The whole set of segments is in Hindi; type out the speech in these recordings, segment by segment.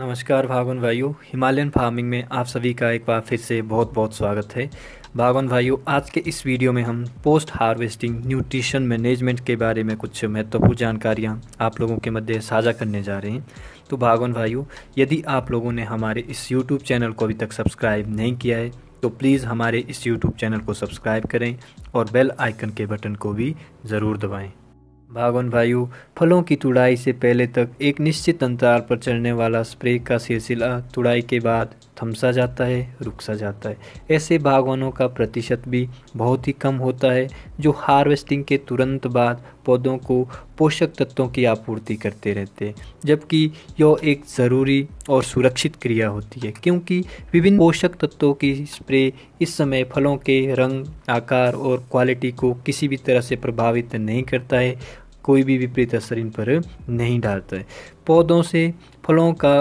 नमस्कार भागवन भाइयों हिमालयन फार्मिंग में आप सभी का एक बार फिर से बहुत बहुत स्वागत है भागवन भाइयों आज के इस वीडियो में हम पोस्ट हार्वेस्टिंग न्यूट्रिशन मैनेजमेंट के बारे में कुछ महत्वपूर्ण जानकारियां आप लोगों के मध्य साझा करने जा रहे हैं तो भागवन भाइयों यदि आप लोगों ने हमारे इस यूट्यूब चैनल को अभी तक सब्सक्राइब नहीं किया है तो प्लीज़ हमारे इस यूट्यूब चैनल को सब्सक्राइब करें और बेल आइकन के बटन को भी ज़रूर दबाएँ भागवन वायु फलों की तुड़ाई से पहले तक एक निश्चित अंतराल पर चढ़ने वाला स्प्रे का सिलसिला तुड़ाई के बाद थमसा जाता है रुक सा जाता है ऐसे बागवानों का प्रतिशत भी बहुत ही कम होता है जो हार्वेस्टिंग के तुरंत बाद पौधों को पोषक तत्वों की आपूर्ति करते रहते हैं जबकि यह एक ज़रूरी और सुरक्षित क्रिया होती है क्योंकि विभिन्न पोषक तत्वों की स्प्रे इस समय फलों के रंग आकार और क्वालिटी को किसी भी तरह से प्रभावित नहीं करता है कोई भी विपरीत असर इन पर नहीं डालता है पौधों से फलों का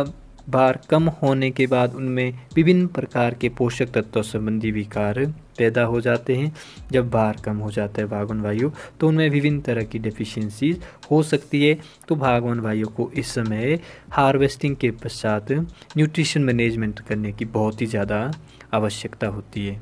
भार कम होने के बाद उनमें विभिन्न प्रकार के पोषक तत्व संबंधी विकार पैदा हो जाते हैं जब भार कम हो जाता है भागवन वायु तो उनमें विभिन्न तरह की डिफिशेंसीज हो सकती है तो भागवन वायु को इस समय हार्वेस्टिंग के पश्चात न्यूट्रिशन मैनेजमेंट करने की बहुत ही ज़्यादा आवश्यकता होती है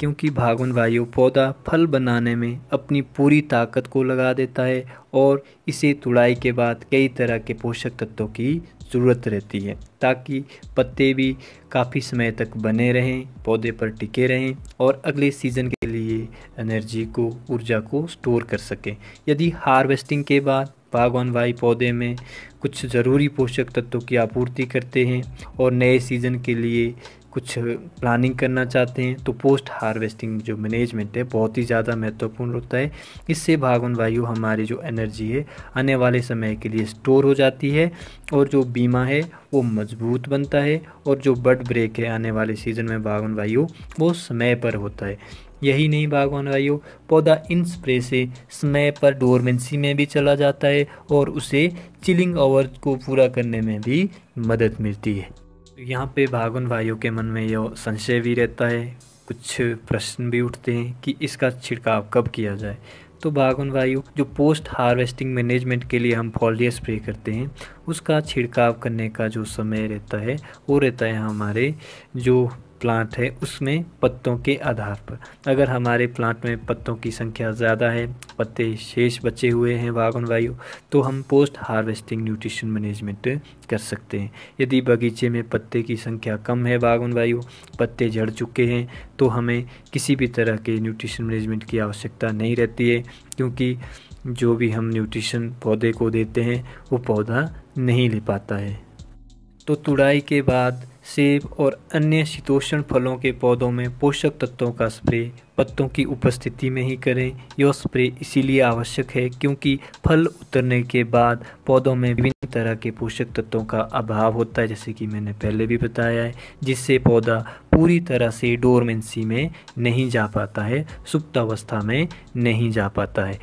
क्योंकि भागवन वायु पौधा फल बनाने में अपनी पूरी ताकत को लगा देता है और इसे तुड़ाई के बाद कई तरह के पोषक तत्वों की ज़रूरत रहती है ताकि पत्ते भी काफ़ी समय तक बने रहें पौधे पर टिके रहें और अगले सीज़न के लिए एनर्जी को ऊर्जा को स्टोर कर सकें यदि हार्वेस्टिंग के बाद बागवान वाई पौधे में कुछ ज़रूरी पोषक तत्वों की आपूर्ति करते हैं और नए सीज़न के लिए कुछ प्लानिंग करना चाहते हैं तो पोस्ट हार्वेस्टिंग जो मैनेजमेंट है बहुत ही ज़्यादा महत्वपूर्ण होता है इससे भागवन वायु हमारी जो एनर्जी है आने वाले समय के लिए स्टोर हो जाती है और जो बीमा है वो मजबूत बनता है और जो बर्ड ब्रेक है आने वाले सीज़न में भागवन वायु वो समय पर होता है यही नहीं बागवान वायु पौधा इन स्प्रे से समय पर डोरमेंसी में भी चला जाता है और उसे चिलिंग ओवर को पूरा करने में भी मदद मिलती है यहाँ पे भागुन भाइयों के मन में यह संशय भी रहता है कुछ प्रश्न भी उठते हैं कि इसका छिड़काव कब किया जाए तो बागुन वायु जो पोस्ट हार्वेस्टिंग मैनेजमेंट के लिए हम फॉलियर स्प्रे करते हैं उसका छिड़काव करने का जो समय रहता है वो रहता है हमारे जो प्लांट है उसमें पत्तों के आधार पर अगर हमारे प्लांट में पत्तों की संख्या ज़्यादा है पत्ते शेष बचे हुए हैं वागन वायु तो हम पोस्ट हार्वेस्टिंग न्यूट्रिशन मैनेजमेंट कर सकते हैं यदि बगीचे में पत्ते की संख्या कम है वागन वायु पत्ते झड़ चुके हैं तो हमें किसी भी तरह के न्यूट्रिशन मैनेजमेंट की आवश्यकता नहीं रहती है क्योंकि जो भी हम न्यूट्रिशन पौधे को देते हैं वो पौधा नहीं ले पाता है तो तुड़ाई के बाद सेब और अन्य शीतोष्ण फलों के पौधों में पोषक तत्वों का स्प्रे पत्तों की उपस्थिति में ही करें यह स्प्रे इसीलिए आवश्यक है क्योंकि फल उतरने के बाद पौधों में विभिन्न तरह के पोषक तत्वों का अभाव होता है जैसे कि मैंने पहले भी बताया है जिससे पौधा पूरी तरह से डोरमेंसी में नहीं जा पाता है सुप्त अवस्था में नहीं जा पाता है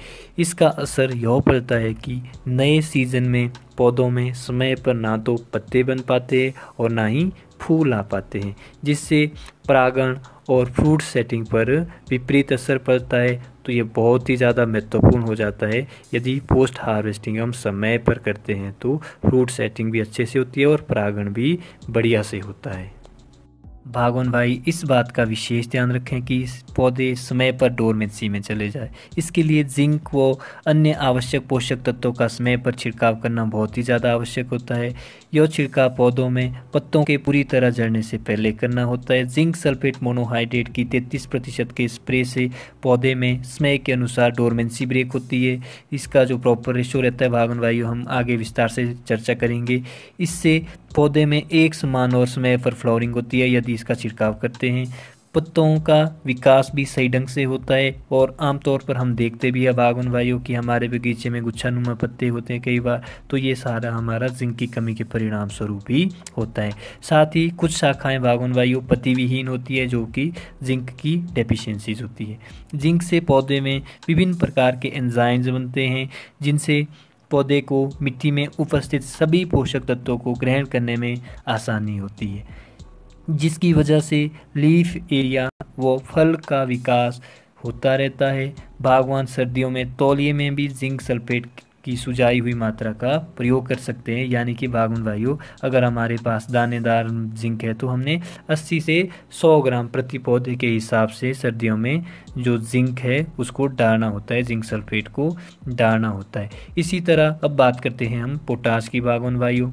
इसका असर यह पड़ता है कि नए सीज़न में पौधों में समय पर ना तो पत्ते बन पाते हैं और ना ही फूल आ पाते हैं जिससे परागण और फ्रूट सेटिंग पर विपरीत असर पड़ता है तो ये बहुत ही ज़्यादा महत्वपूर्ण हो जाता है यदि पोस्ट हार्वेस्टिंग हम समय पर करते हैं तो फ्रूट सेटिंग भी अच्छे से होती है और परागण भी बढ़िया से होता है भागवन भाई इस बात का विशेष ध्यान रखें कि पौधे समय पर डोरमेंसी में चले जाए इसके लिए जिंक व अन्य आवश्यक पोषक तत्वों का समय पर छिड़काव करना बहुत ही ज़्यादा आवश्यक होता है यह छिड़काव पौधों में पत्तों के पूरी तरह जड़ने से पहले करना होता है जिंक सल्फेट मोनोहाइड्रेट की तैंतीस प्रतिशत के स्प्रे से पौधे में समय के अनुसार डोरमेंसी ब्रेक होती है इसका जो प्रॉपर रेशो रहता है भागन भाई हम आगे विस्तार से चर्चा करेंगे इससे पौधे में एक समान और समय पर फ्लोरिंग होती है यदि इसका छिड़काव करते हैं पत्तों का विकास भी सही ढंग से होता है और आमतौर पर हम देखते भी हैं बागवान भाइयों कि हमारे बगीचे में गुच्छानुमा पत्ते होते हैं कई बार तो ये सारा हमारा जिंक की कमी के परिणाम स्वरूप ही होता है साथ ही कुछ शाखाएं बागवान भाइयों पतिविहीन होती है जो कि जिंक की डेफिशिएंसीज होती है जिंक से पौधे में विभिन्न प्रकार के एंजाइम्स बनते हैं जिनसे पौधे को मिट्टी में उपस्थित सभी पोषक तत्वों को ग्रहण करने में आसानी होती है जिसकी वजह से लीफ एरिया व फल का विकास होता रहता है बागवान सर्दियों में तौलिए में भी जिंक सल्फेट की सुझाई हुई मात्रा का प्रयोग कर सकते हैं यानी कि बागुन वायु अगर हमारे पास दानेदार जिंक है तो हमने 80 से 100 ग्राम प्रति पौधे के हिसाब से सर्दियों में जो जिंक है उसको डालना होता है जिंक सल्फेट को डालना होता है इसी तरह अब बात करते हैं हम पोटास की बागुन वायु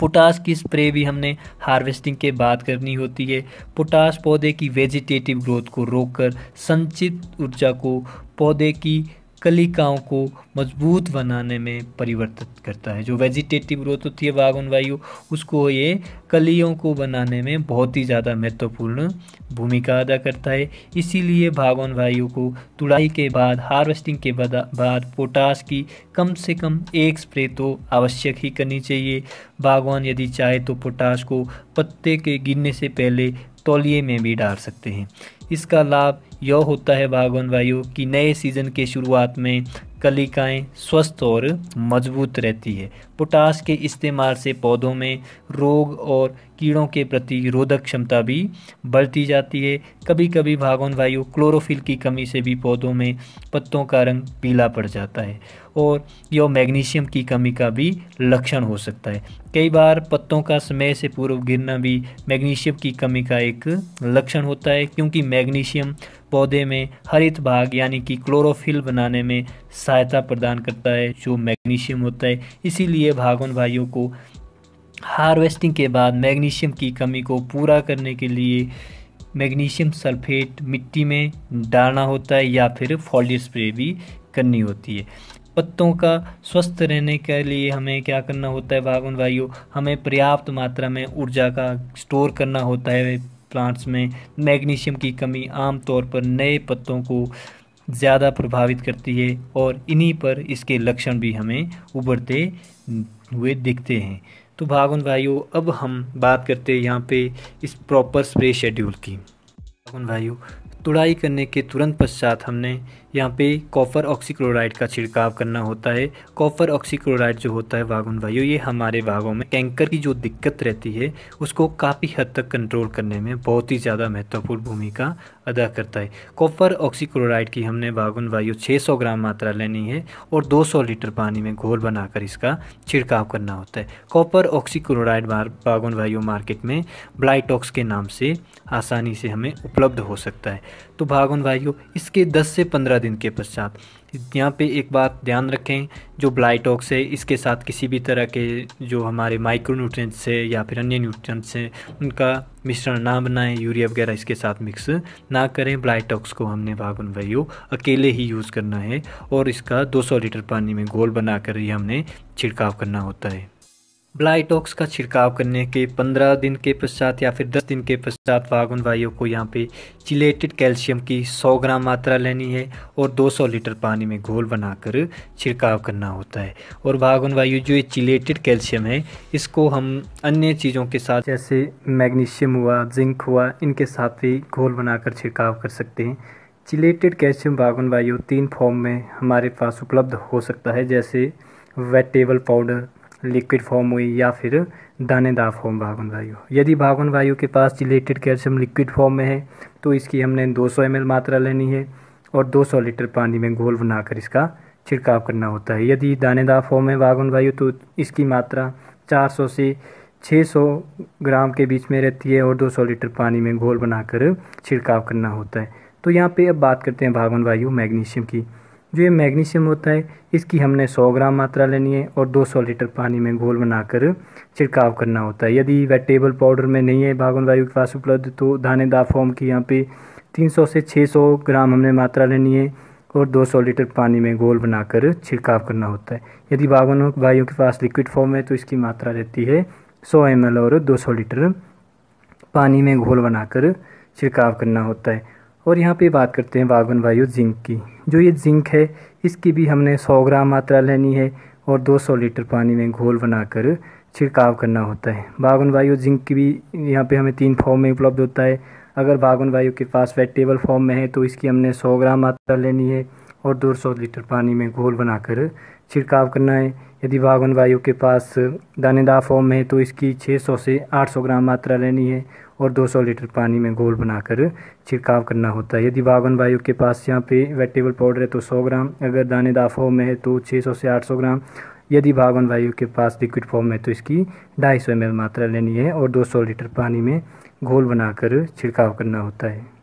पोटास की स्प्रे भी हमने हार्वेस्टिंग के बाद करनी होती है पोटास पौधे की वेजिटेटिव ग्रोथ को रोककर संचित ऊर्जा को पौधे की कलिकाओं को मजबूत बनाने में परिवर्तित करता है जो वेजिटेटिव ग्रोथ होती है वागुन वायु उसको ये कलियों को बनाने में बहुत ही ज़्यादा महत्वपूर्ण भूमिका अदा करता है इसीलिए भागवन वायु को तुड़ाई के बाद हार्वेस्टिंग के बाद पोटास की कम से कम एक स्प्रे तो आवश्यक ही करनी चाहिए बागवान यदि चाहे तो पोटास को पत्ते के गिरने से पहले तौलिए में भी डाल सकते हैं इसका लाभ यह होता है भागवन भाइयों कि नए सीज़न के शुरुआत में कलिकाएं स्वस्थ और मजबूत रहती है पोटास के इस्तेमाल से पौधों में रोग और कीड़ों के प्रति रोधक क्षमता भी बढ़ती जाती है कभी कभी भागवन वायु क्लोरोफिल की कमी से भी पौधों में पत्तों का रंग पीला पड़ जाता है और यह मैग्नीशियम की कमी का भी लक्षण हो सकता है कई बार पत्तों का समय से पूर्व गिरना भी मैग्नीशियम की कमी का एक लक्षण होता है क्योंकि मैग्नीशियम पौधे में हरित भाग यानी कि क्लोरोफिल बनाने में सहायता प्रदान करता है जो मैग्नीशियम होता है इसीलिए भागवन भाइयों को हार्वेस्टिंग के बाद मैग्नीशियम की कमी को पूरा करने के लिए मैग्नीशियम सल्फेट मिट्टी में डालना होता है या फिर फॉल्ड स्प्रे भी करनी होती है पत्तों का स्वस्थ रहने के लिए हमें क्या करना होता है भागवन भाइयों हमें पर्याप्त मात्रा में ऊर्जा का स्टोर करना होता है प्लांट्स में मैग्नीशियम की कमी आमतौर पर नए पत्तों को ज़्यादा प्रभावित करती है और इन्हीं पर इसके लक्षण भी हमें उभरते हुए दिखते हैं तो भागुन भाइयों अब हम बात करते हैं यहाँ पे इस प्रॉपर स्प्रे शेड्यूल की भागुन भाइयों तुड़ाई करने के तुरंत पश्चात हमने यहाँ पे कॉपर ऑक्सीक्लोराइड का छिड़काव करना होता है कॉपर ऑक्सीक्लोराइड जो होता है भागुन वायु ये हमारे भागों में कैंकर की जो दिक्कत रहती है उसको काफ़ी हद तक कंट्रोल करने में बहुत ही ज़्यादा महत्वपूर्ण भूमिका अदा करता है कॉपर ऑक्सीक्लोराइड की हमने बागुन वायु 600 ग्राम मात्रा लेनी है और 200 लीटर पानी में घोल बनाकर इसका छिड़काव करना होता है कॉपर ऑक्सीक्लोराइड बागुन वायु मार्केट में ब्लाइटॉक्स के नाम से आसानी से हमें उपलब्ध हो सकता है तो बागुन वायु इसके 10 से 15 दिन के पश्चात यहाँ पे एक बात ध्यान रखें जो ब्लाइटॉक्स है इसके साथ किसी भी तरह के जो हमारे माइक्रो न्यूट्रेंट्स है या फिर अन्य न्यूट्रेंट्स हैं उनका मिश्रण ना बनाएं यूरिया वगैरह इसके साथ मिक्स ना करें ब्लाइटॉक्स को हमने वागन वयो अकेले ही यूज़ करना है और इसका 200 लीटर पानी में घोल बनाकर ही हमने छिड़काव करना होता है ब्लाइटॉक्स का छिड़काव करने के 15 दिन के पश्चात या फिर 10 दिन के पश्चात वागुन वायु को यहाँ पे चिलेटेड कैल्शियम की 100 ग्राम मात्रा लेनी है और 200 लीटर पानी में घोल बनाकर छिड़काव करना होता है और वागुन वायु जो ये चिलेटेड कैल्शियम है इसको हम अन्य चीज़ों के साथ जैसे मैग्नीशियम हुआ जिंक हुआ इनके साथ भी घोल बनाकर छिड़काव कर सकते हैं चिलेटेड कैल्शियम वागुन वायु तीन फॉर्म में हमारे पास उपलब्ध हो सकता है जैसे वेटेबल पाउडर लिक्विड फॉर्म हुई या फिर दानेदार फॉर्म भागुन वायु यदि भागुन वायु के पास जिलेटेड कैल्शियम लिक्विड फॉर्म में है तो इसकी हमने 200 सौ मात्रा लेनी है और 200 लीटर पानी में घोल बनाकर इसका छिड़काव करना होता है यदि दानेदार फॉर्म में भागुन वायु तो इसकी मात्रा चार से 600 ग्राम के बीच में रहती है और 200 लीटर पानी में घोल बनाकर छिड़काव करना होता है तो यहाँ पे अब बात करते हैं भागुन वायु मैग्नीशियम की जो ये मैग्नीशियम होता है इसकी हमने 100 ग्राम मात्रा लेनी है और 200 लीटर पानी में घोल बनाकर छिड़काव करना होता है यदि वेटेबल पाउडर में नहीं है भागवन वायु के पास उपलब्ध तो दानेदार फॉर्म की यहाँ पे 300 से 600 ग्राम हमने मात्रा लेनी है और 200 लीटर पानी में घोल बनाकर छिड़काव करना होता है यदि बागवान वायु के पास लिक्विड फॉर्म है तो इसकी मात्रा रहती है सौ एम और दो लीटर पानी में घोल बनाकर छिड़काव करना होता है और यहाँ पे बात करते हैं बागवन वायु जिंक की जो ये जिंक है इसकी भी हमने 100 ग्राम मात्रा लेनी है और 200 लीटर पानी में घोल बनाकर छिड़काव करना होता है बागवन वायु जिंक की भी यहाँ पे हमें तीन फॉर्म में उपलब्ध होता है अगर बागवन वायु के पास वेजिटेबल फॉर्म में है तो इसकी हमने सौ ग्राम मात्रा लेनी है और दो लीटर पानी में घोल बनाकर छिड़काव करना है यदि बागवन वायु के पास दानेदार फॉर्म है तो इसकी 600 से 800 ग्राम मात्रा लेनी है और 200 लीटर पानी में घोल बनाकर छिड़काव करना होता है यदि बागवन वायु के पास यहाँ पे वेजिटेबल पाउडर है तो 100 ग्राम अगर दानेदार फॉर्म में है तो 600 से 800 ग्राम यदि बागवन वायु के पास लिक्विड फॉर्म है तो इसकी ढाई सौ मात्रा लेनी है और दो लीटर पानी में घोल बनाकर छिड़काव करना होता है